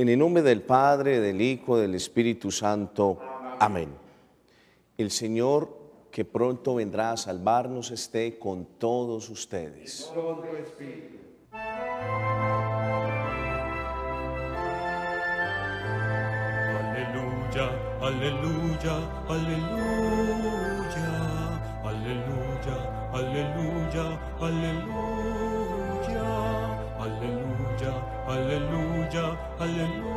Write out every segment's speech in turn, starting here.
En el nombre del Padre, del Hijo, del Espíritu Santo. Amén. El Señor que pronto vendrá a salvarnos esté con todos ustedes. Aleluya, aleluya, aleluya, aleluya, aleluya, aleluya aleluya, aleluya, aleluya,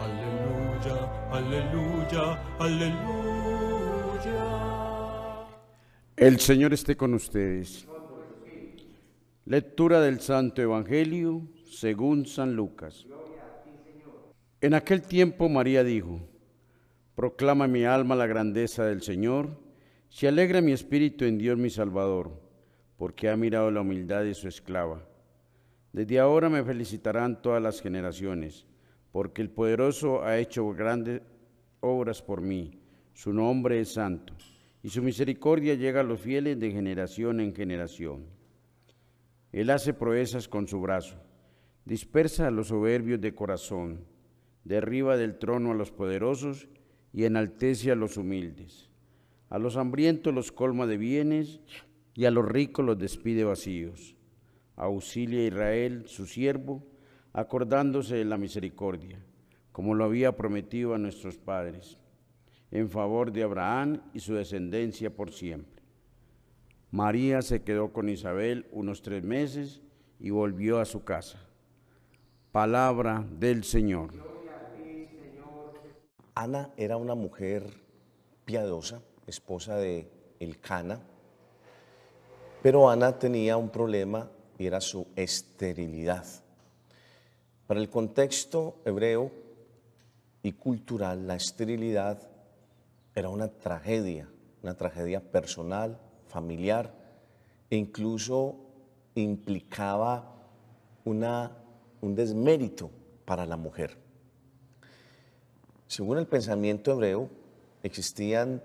aleluya, aleluya, aleluya. El Señor esté con ustedes. Lectura del Santo Evangelio según San Lucas. En aquel tiempo María dijo, Proclama mi alma la grandeza del Señor, se alegra mi espíritu en Dios mi Salvador porque ha mirado la humildad de su esclava. Desde ahora me felicitarán todas las generaciones, porque el poderoso ha hecho grandes obras por mí. Su nombre es santo, y su misericordia llega a los fieles de generación en generación. Él hace proezas con su brazo, dispersa a los soberbios de corazón, derriba del trono a los poderosos y enaltece a los humildes. A los hambrientos los colma de bienes y a los ricos los despide vacíos. Auxilia a Israel, su siervo, acordándose de la misericordia, como lo había prometido a nuestros padres, en favor de Abraham y su descendencia por siempre. María se quedó con Isabel unos tres meses y volvió a su casa. Palabra del Señor. Ana era una mujer piadosa, esposa de cana, pero Ana tenía un problema y era su esterilidad. Para el contexto hebreo y cultural, la esterilidad era una tragedia, una tragedia personal, familiar e incluso implicaba una, un desmérito para la mujer. Según el pensamiento hebreo, existían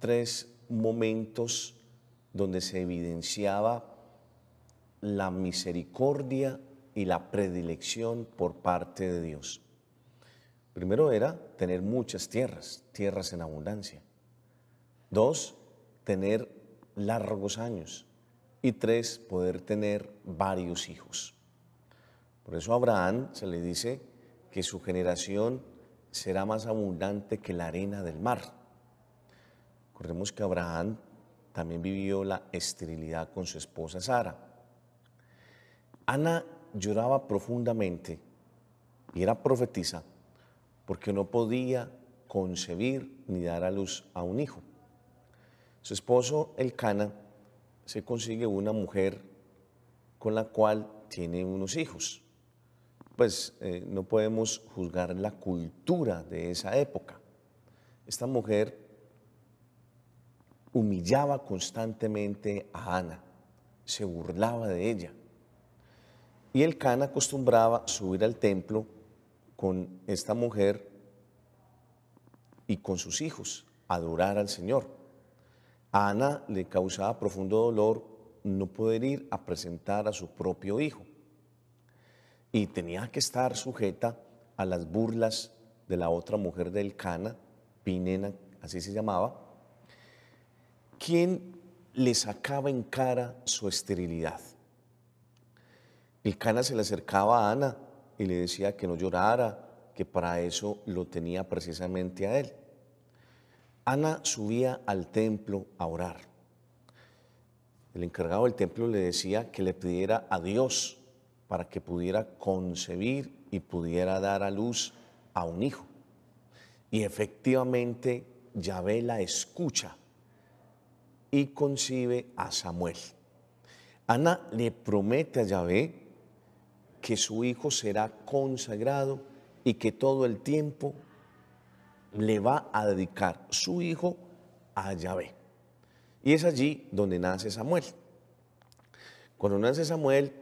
tres momentos donde se evidenciaba la misericordia y la predilección por parte de Dios. Primero era tener muchas tierras, tierras en abundancia. Dos, tener largos años. Y tres, poder tener varios hijos. Por eso a Abraham se le dice que su generación será más abundante que la arena del mar. Recordemos que Abraham también vivió la esterilidad con su esposa Sara. Ana lloraba profundamente y era profetisa porque no podía concebir ni dar a luz a un hijo. Su esposo, el Cana, se consigue una mujer con la cual tiene unos hijos. Pues eh, no podemos juzgar la cultura de esa época. Esta mujer humillaba constantemente a Ana, se burlaba de ella. Y el Cana acostumbraba subir al templo con esta mujer y con sus hijos, adorar al Señor. A Ana le causaba profundo dolor no poder ir a presentar a su propio hijo y tenía que estar sujeta a las burlas de la otra mujer del Cana, Pinena, así se llamaba, ¿Quién le sacaba en cara su esterilidad? El cana se le acercaba a Ana y le decía que no llorara, que para eso lo tenía precisamente a él. Ana subía al templo a orar. El encargado del templo le decía que le pidiera a Dios para que pudiera concebir y pudiera dar a luz a un hijo. Y efectivamente Yahvé la escucha y concibe a Samuel. Ana le promete a Yahvé que su hijo será consagrado y que todo el tiempo le va a dedicar su hijo a Yahvé. Y es allí donde nace Samuel. Cuando nace Samuel,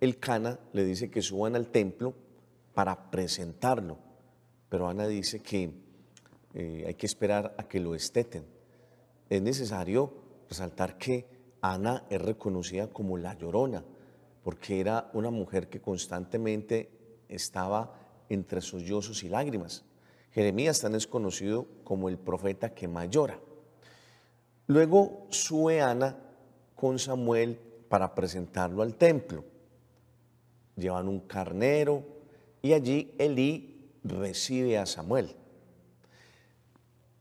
el Cana le dice que suban al templo para presentarlo, pero Ana dice que eh, hay que esperar a que lo esteten. Es necesario resaltar que Ana es reconocida como la llorona, porque era una mujer que constantemente estaba entre sollozos y lágrimas. Jeremías también es conocido como el profeta que más llora. Luego sube Ana con Samuel para presentarlo al templo. Llevan un carnero y allí Elí recibe a Samuel.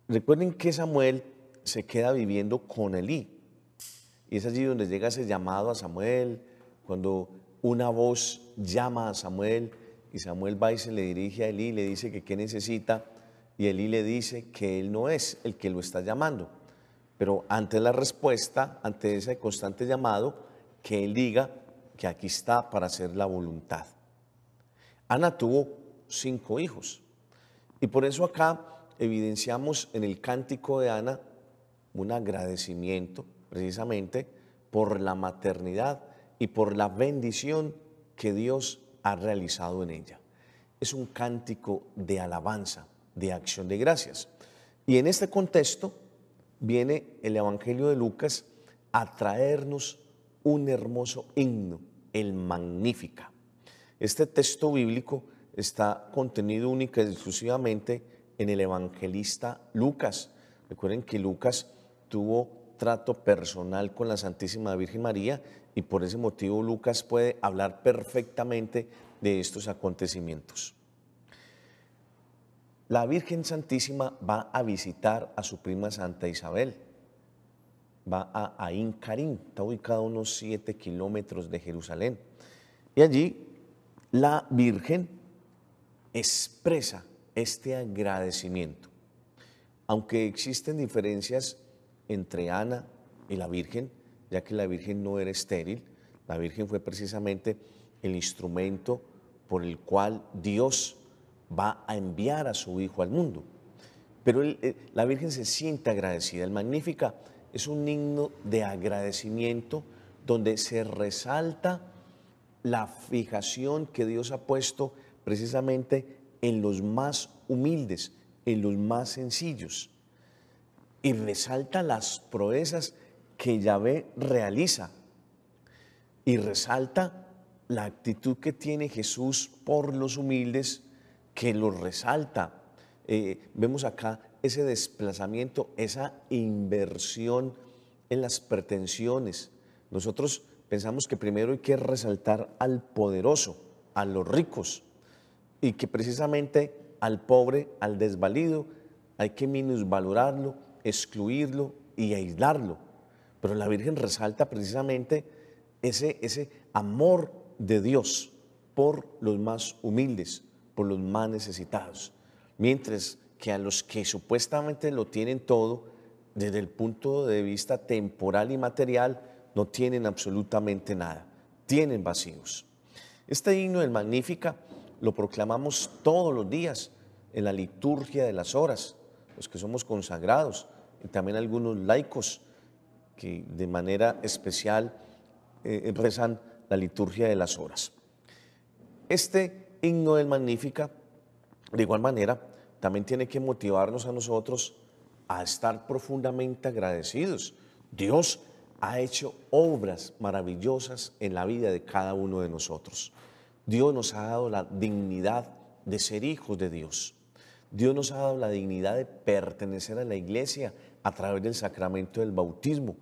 Recuerden que Samuel se queda viviendo con Elí. Y es allí donde llega ese llamado a Samuel, cuando una voz llama a Samuel y Samuel va y se le dirige a Elí, le dice que qué necesita y Elí le dice que él no es el que lo está llamando. Pero ante la respuesta, ante ese constante llamado, que él diga que aquí está para hacer la voluntad. Ana tuvo cinco hijos y por eso acá evidenciamos en el cántico de Ana un agradecimiento precisamente por la maternidad y por la bendición que Dios ha realizado en ella. Es un cántico de alabanza, de acción de gracias. Y en este contexto viene el Evangelio de Lucas a traernos un hermoso himno, el Magnífica. Este texto bíblico está contenido única y exclusivamente en el evangelista Lucas. Recuerden que Lucas tuvo trato personal con la Santísima Virgen María y por ese motivo Lucas puede hablar perfectamente de estos acontecimientos. La Virgen Santísima va a visitar a su prima Santa Isabel. Va a Ain Karim, está ubicado a unos 7 kilómetros de Jerusalén. Y allí la Virgen expresa este agradecimiento. Aunque existen diferencias entre Ana y la Virgen, ya que la Virgen no era estéril, la Virgen fue precisamente el instrumento por el cual Dios va a enviar a su Hijo al mundo. Pero eh, la Virgen se siente agradecida. El Magnífica es un himno de agradecimiento donde se resalta la fijación que Dios ha puesto precisamente en los más humildes, en los más sencillos y resalta las proezas que Yahvé realiza y resalta la actitud que tiene Jesús por los humildes que lo resalta. Eh, vemos acá ese desplazamiento, esa inversión en las pretensiones. Nosotros pensamos que primero hay que resaltar al poderoso, a los ricos, y que precisamente al pobre, al desvalido, hay que minusvalorarlo excluirlo y aislarlo. Pero la Virgen resalta precisamente ese, ese amor de Dios por los más humildes, por los más necesitados. Mientras que a los que supuestamente lo tienen todo, desde el punto de vista temporal y material, no tienen absolutamente nada, tienen vacíos. Este himno del Magnífica lo proclamamos todos los días en la liturgia de las horas, los que somos consagrados, y también algunos laicos que de manera especial presan eh, eh, rezan la liturgia de las horas. Este himno del Magnífica, de igual manera, también tiene que motivarnos a nosotros a estar profundamente agradecidos. Dios ha hecho obras maravillosas en la vida de cada uno de nosotros. Dios nos ha dado la dignidad de ser hijos de Dios. Dios nos ha dado la dignidad de pertenecer a la iglesia a través del sacramento del bautismo.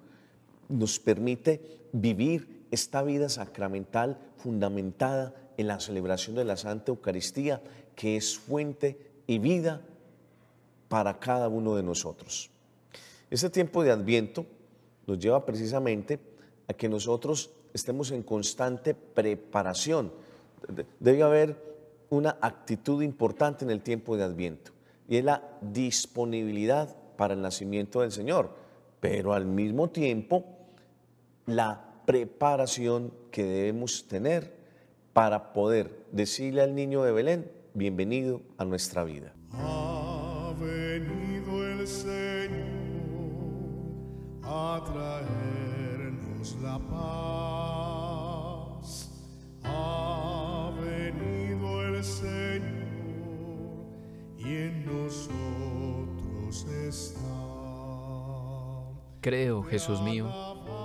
Nos permite vivir esta vida sacramental fundamentada en la celebración de la Santa Eucaristía, que es fuente y vida para cada uno de nosotros. Este tiempo de Adviento nos lleva precisamente a que nosotros estemos en constante preparación. Debe haber una actitud importante en el tiempo de Adviento y es la disponibilidad para el nacimiento del Señor, pero al mismo tiempo la preparación que debemos tener para poder decirle al niño de Belén, bienvenido a nuestra vida. Ha venido el Señor a traernos la paz. nosotros Creo, Jesús mío,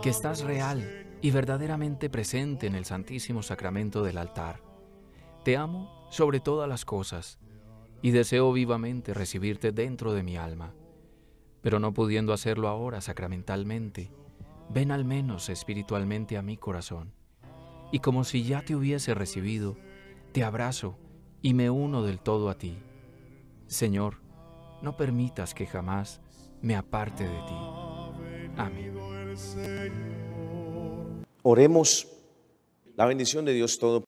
que estás real y verdaderamente presente en el Santísimo Sacramento del altar. Te amo sobre todas las cosas y deseo vivamente recibirte dentro de mi alma. Pero no pudiendo hacerlo ahora sacramentalmente, ven al menos espiritualmente a mi corazón. Y como si ya te hubiese recibido, te abrazo y me uno del todo a ti. Señor, no permitas que jamás me aparte de ti. Amén. Oremos la bendición de Dios todo.